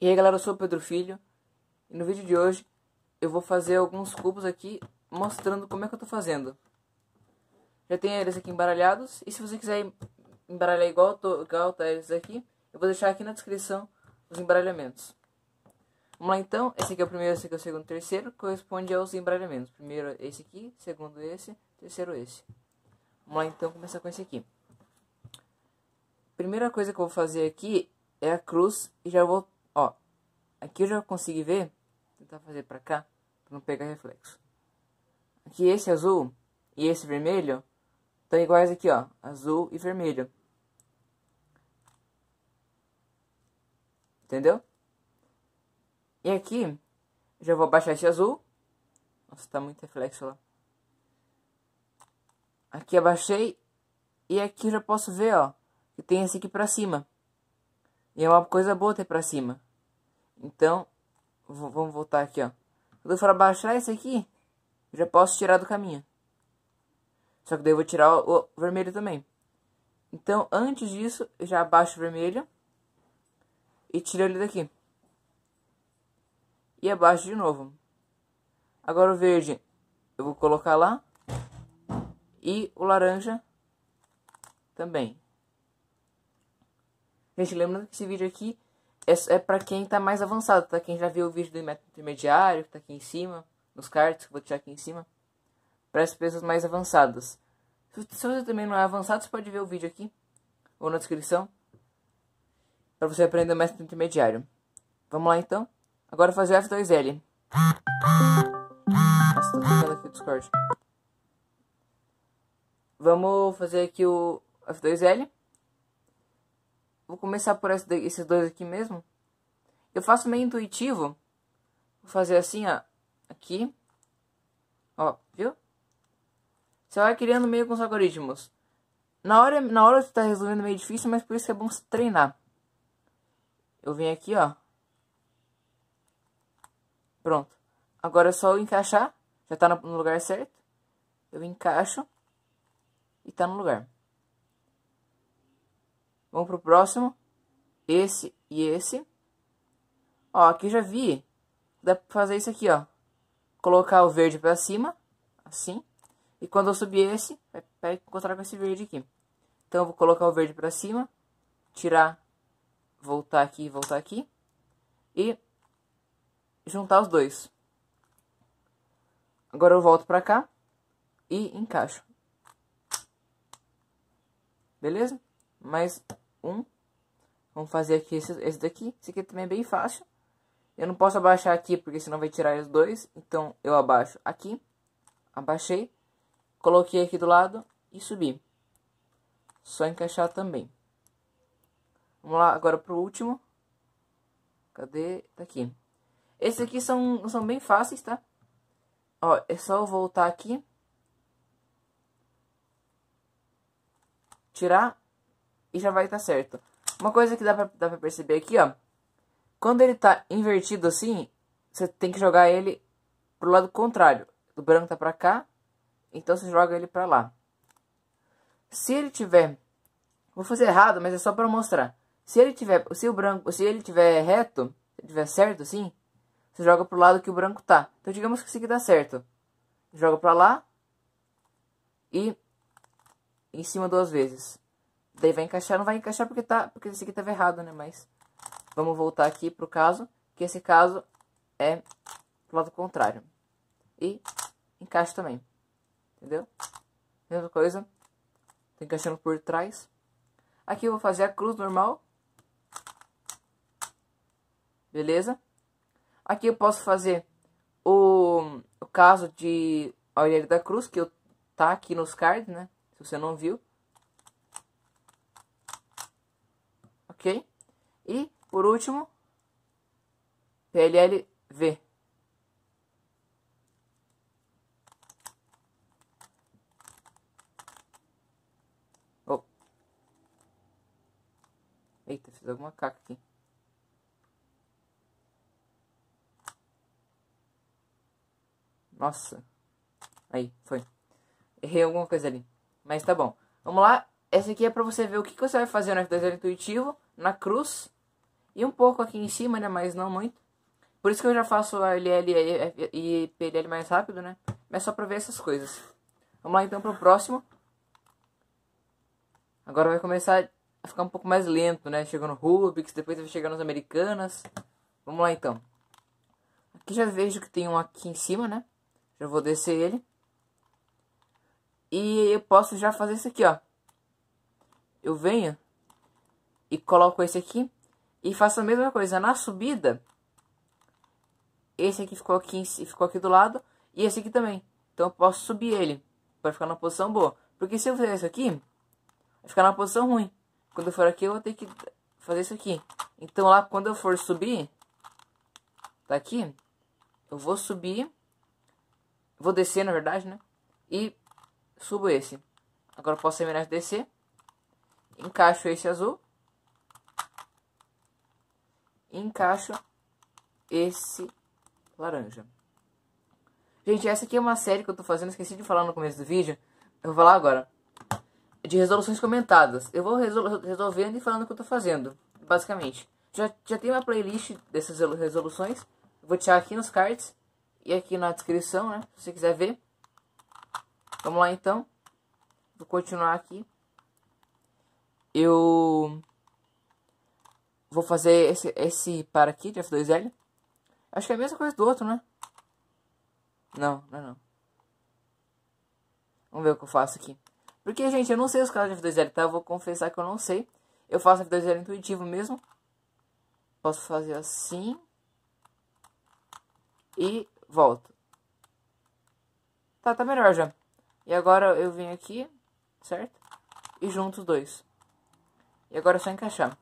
E aí galera, eu sou o Pedro Filho e no vídeo de hoje eu vou fazer alguns cubos aqui mostrando como é que eu tô fazendo. Já tenho eles aqui embaralhados e se você quiser embaralhar igual, tô, igual tá eles aqui, eu vou deixar aqui na descrição os embaralhamentos. Vamos lá então, esse aqui é o primeiro, esse aqui é o segundo, terceiro, corresponde aos embaralhamentos. Primeiro esse aqui, segundo esse, terceiro esse. Vamos lá então começar com esse aqui. Primeira coisa que eu vou fazer aqui é a cruz e já vou Aqui eu já consegui ver. Vou tentar fazer pra cá, pra não pegar reflexo. Aqui esse azul e esse vermelho estão iguais aqui, ó. Azul e vermelho. Entendeu? E aqui, já vou abaixar esse azul. Nossa, tá muito reflexo lá. Aqui abaixei. E aqui eu já posso ver, ó. Que tem esse aqui pra cima. E é uma coisa boa ter pra cima. Então, vamos voltar aqui, ó. Quando eu for abaixar esse aqui, já posso tirar do caminho. Só que daí eu vou tirar o, o vermelho também. Então, antes disso, eu já abaixo o vermelho. E tiro ele daqui. E abaixo de novo. Agora o verde eu vou colocar lá. E o laranja também. Gente, lembrando que esse vídeo aqui é, é para quem tá mais avançado, tá? Quem já viu o vídeo do método intermediário, que tá aqui em cima, nos cards, que vou deixar aqui em cima, para as pessoas mais avançadas. Se você também não é avançado, você pode ver o vídeo aqui, ou na descrição, para você aprender o método intermediário. Vamos lá então? Agora fazer o F2L. Nossa, tô ficando aqui o Discord. Vamos fazer aqui o F2L. Vou começar por esses dois aqui mesmo. Eu faço meio intuitivo. Vou fazer assim, ó. Aqui. Ó, viu? Você vai criando meio com os algoritmos. Na hora, na hora você tá resolvendo meio difícil, mas por isso é bom se treinar. Eu venho aqui, ó. Pronto. Agora é só eu encaixar. Já tá no lugar certo. Eu encaixo. E tá no lugar. Vamos pro próximo. Esse e esse. Ó, aqui já vi. Dá pra fazer isso aqui, ó. Colocar o verde pra cima. Assim. E quando eu subir esse, vai encontrar com esse verde aqui. Então, eu vou colocar o verde pra cima. Tirar. Voltar aqui voltar aqui. E juntar os dois. Agora eu volto pra cá. E encaixo. Beleza? Mas Vamos fazer aqui esse, esse daqui. Esse aqui também é bem fácil. Eu não posso abaixar aqui, porque senão vai tirar os dois. Então, eu abaixo aqui. Abaixei. Coloquei aqui do lado e subi. Só encaixar também. Vamos lá agora pro último. Cadê? Tá aqui. Esses aqui são, são bem fáceis, tá? Ó, é só eu voltar aqui. Tirar e já vai estar tá certo. Uma coisa que dá pra, dá pra perceber aqui, ó. Quando ele tá invertido assim, você tem que jogar ele pro lado contrário. O branco tá pra cá, então você joga ele pra lá. Se ele tiver... Vou fazer errado, mas é só pra mostrar. Se ele tiver, se o branco, se ele tiver reto, se ele tiver certo assim, você joga pro lado que o branco tá. Então digamos que isso aqui dá certo. Joga pra lá e em cima duas vezes. Daí vai encaixar, não vai encaixar porque, tá, porque esse aqui estava errado, né? Mas vamos voltar aqui pro caso, que esse caso é pro lado contrário. E encaixa também, entendeu? Mesma coisa, tô encaixando por trás. Aqui eu vou fazer a cruz normal. Beleza? Aqui eu posso fazer o, o caso de a da cruz, que eu, tá aqui nos cards, né? Se você não viu. ok? E, por último, PLLV. Oh. Eita, fiz alguma caca aqui. Nossa. Aí, foi. Errei alguma coisa ali. Mas tá bom. Vamos lá. Essa aqui é pra você ver o que, que você vai fazer no F2L intuitivo na cruz e um pouco aqui em cima, né? Mas não muito. Por isso que eu já faço a LL e PLL mais rápido, né? Mas só pra ver essas coisas. Vamos lá então pro próximo. Agora vai começar a ficar um pouco mais lento, né? Chegando Rubik's, depois vai chegar nas Americanas. Vamos lá então. Aqui já vejo que tem um aqui em cima, né? Já vou descer ele. E eu posso já fazer isso aqui, ó. Eu venho e coloco esse aqui. E faço a mesma coisa na subida. Esse aqui ficou aqui, ficou aqui do lado. E esse aqui também. Então eu posso subir ele. Para ficar numa posição boa. Porque se eu fizer isso aqui. Vai ficar numa posição ruim. Quando eu for aqui eu vou ter que fazer isso aqui. Então lá quando eu for subir. Tá aqui. Eu vou subir. Vou descer na verdade né. E subo esse. Agora eu posso terminar de descer. Encaixo esse azul encaixa esse laranja. Gente, essa aqui é uma série que eu tô fazendo, esqueci de falar no começo do vídeo. Eu vou falar agora. De resoluções comentadas. Eu vou resol resolvendo e falando o que eu tô fazendo, basicamente. Já, já tem uma playlist dessas resoluções. Vou tirar aqui nos cards e aqui na descrição, né? Se você quiser ver. Vamos lá, então. Vou continuar aqui. Eu... Vou fazer esse, esse para aqui de F2L. Acho que é a mesma coisa do outro, né? Não, não, é não. Vamos ver o que eu faço aqui. Porque, gente, eu não sei os caras de F2L, tá? Eu vou confessar que eu não sei. Eu faço F2L intuitivo mesmo. Posso fazer assim. E volto. Tá, tá melhor já. E agora eu venho aqui, certo? E junto os dois. E agora é só encaixar.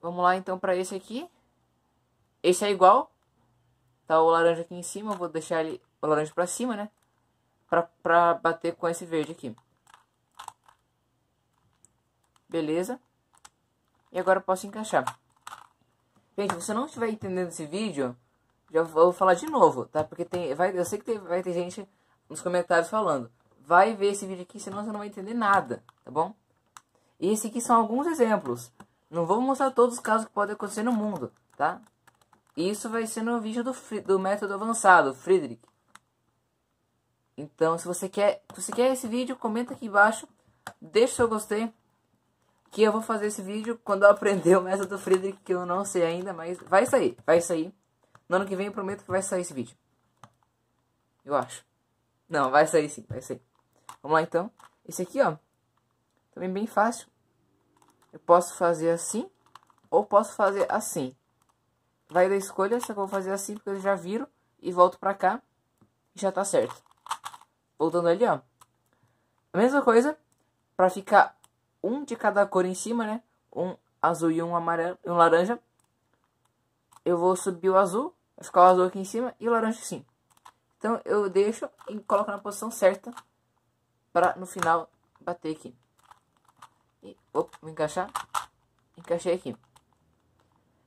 Vamos lá então para esse aqui. Esse é igual. Tá o laranja aqui em cima, vou deixar ele o laranja para cima, né? Pra, pra bater com esse verde aqui. Beleza. E agora eu posso encaixar. Gente, se você não estiver entendendo esse vídeo, já vou falar de novo, tá? Porque tem, vai, eu sei que tem, vai ter gente nos comentários falando. Vai ver esse vídeo aqui, senão você não vai entender nada, tá bom? E esse aqui são alguns exemplos. Não vou mostrar todos os casos que podem acontecer no mundo, tá? Isso vai ser no vídeo do, do método avançado, Friedrich. Então, se você quer, se você quer esse vídeo, comenta aqui embaixo, deixa o seu gostei, que eu vou fazer esse vídeo quando eu aprender o método Friedrich, que eu não sei ainda, mas vai sair, vai sair. No ano que vem eu prometo que vai sair esse vídeo. Eu acho. Não, vai sair sim, vai sair. Vamos lá então. Esse aqui, ó, também bem fácil. Eu posso fazer assim ou posso fazer assim. Vai da escolha, só que eu vou fazer assim porque eu já viro e volto pra cá. e Já tá certo. Voltando ali, ó. A mesma coisa pra ficar um de cada cor em cima, né? Um azul e um amarelo e um laranja. Eu vou subir o azul, vai ficar o azul aqui em cima e o laranja sim. Então eu deixo e coloco na posição certa para no final bater aqui. E, vou encaixar. Encaixei aqui.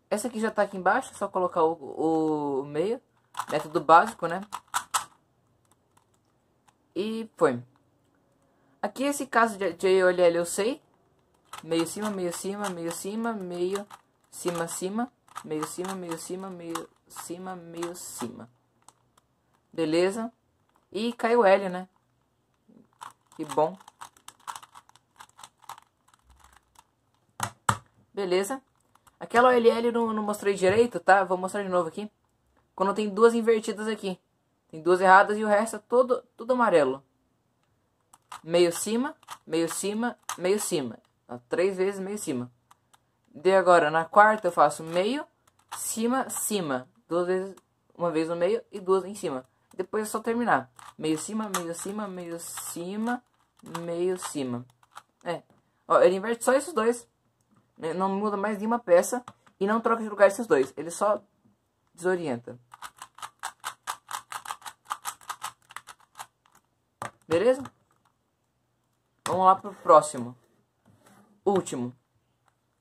Essa aqui já tá aqui embaixo, é só colocar o, o meio. Método básico, né? E foi. Aqui é esse caso de JOLL eu sei. Meio cima, meio cima, meio cima, meio cima, cima. Meio cima, meio cima, meio cima, meio cima. Beleza? E caiu L, né? Que bom. Beleza. Aquela OLL não, não mostrei direito, tá? Vou mostrar de novo aqui. Quando tem duas invertidas aqui. Tem duas erradas e o resto é todo, tudo amarelo. Meio cima, meio cima, meio cima. três vezes meio cima. De agora, na quarta eu faço meio, cima, cima. Duas vezes, uma vez no meio e duas em cima. Depois é só terminar. Meio cima, meio cima, meio cima, meio cima. É. Ó, ele inverte só esses dois. Né? Não muda mais nenhuma peça e não troca de lugar esses dois. Ele só desorienta. Beleza? Vamos lá pro próximo. Último.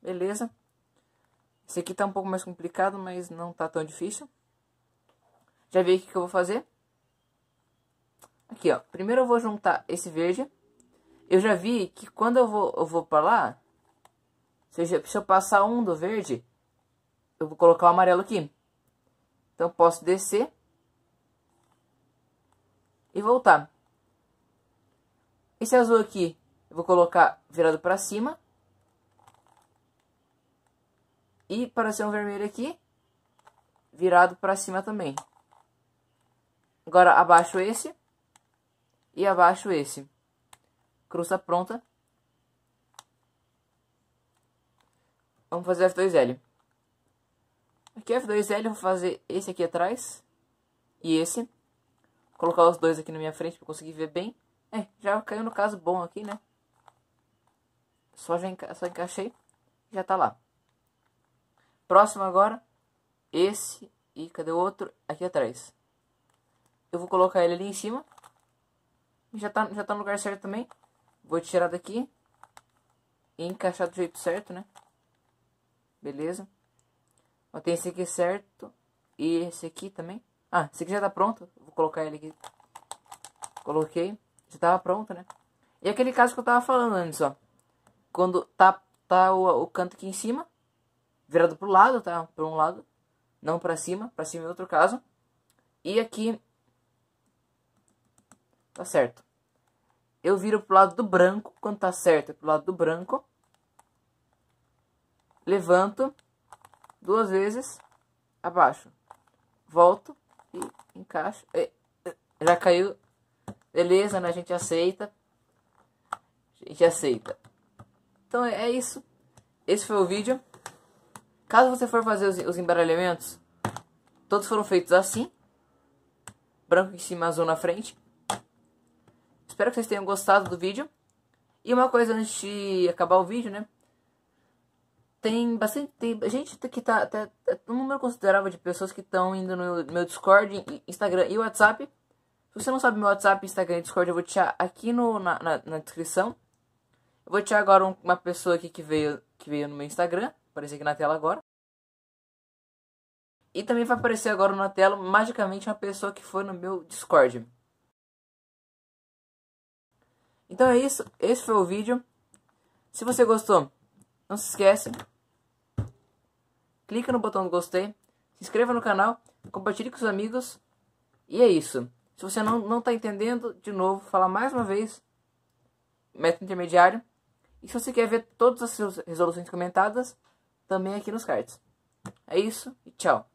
Beleza? Esse aqui tá um pouco mais complicado, mas não tá tão difícil. Já vi o que eu vou fazer? Aqui, ó. Primeiro eu vou juntar esse verde. Eu já vi que quando eu vou, eu vou pra lá, se eu, se eu passar um do verde, eu vou colocar o amarelo aqui. Então, posso descer e voltar. Esse azul aqui, eu vou colocar virado para cima. E para ser um vermelho aqui, virado para cima também. Agora abaixo esse e abaixo esse. Cruza tá pronta. Vamos fazer F2L. Aqui é F2L, vou fazer esse aqui atrás. E esse. Vou colocar os dois aqui na minha frente para conseguir ver bem. É, já caiu no caso bom aqui, né? Só, já enca só encaixei. Já tá lá. Próximo agora. Esse. E cadê o outro? Aqui atrás. Eu vou colocar ele ali em cima. Já tá, já tá no lugar certo também. Vou tirar daqui. E encaixar do jeito certo, né? beleza? Ó, tem esse aqui certo e esse aqui também. Ah, esse aqui já tá pronto, vou colocar ele aqui. Coloquei, já tava pronto, né? E aquele caso que eu tava falando antes, ó. Quando tá, tá o, o canto aqui em cima, virado pro lado, tá? Pra um lado, não pra cima, pra cima é outro caso. E aqui, tá certo. Eu viro pro lado do branco, quando tá certo é pro lado do branco levanto duas vezes, abaixo, volto e encaixo. E, é, é, já caiu, beleza, né? A gente aceita, a gente aceita. Então é, é isso, esse foi o vídeo. Caso você for fazer os, os embaralhamentos, todos foram feitos assim, branco em cima, azul na frente. Espero que vocês tenham gostado do vídeo. E uma coisa antes de acabar o vídeo, né? tem bastante. Tem gente que tá. Até, é um número considerável de pessoas que estão indo no meu Discord, Instagram e WhatsApp. Se você não sabe meu WhatsApp, Instagram e Discord, eu vou deixar aqui no, na, na, na descrição. Eu vou deixar agora um, uma pessoa aqui que veio, que veio no meu Instagram. Aparecer aqui na tela agora. E também vai aparecer agora na tela, magicamente, uma pessoa que foi no meu Discord. Então é isso. Esse foi o vídeo. Se você gostou, não se esquece clica no botão do gostei, se inscreva no canal, compartilhe com os amigos. E é isso. Se você não, não tá entendendo, de novo, fala mais uma vez, método intermediário. E se você quer ver todas as resoluções comentadas, também aqui nos cards. É isso e tchau.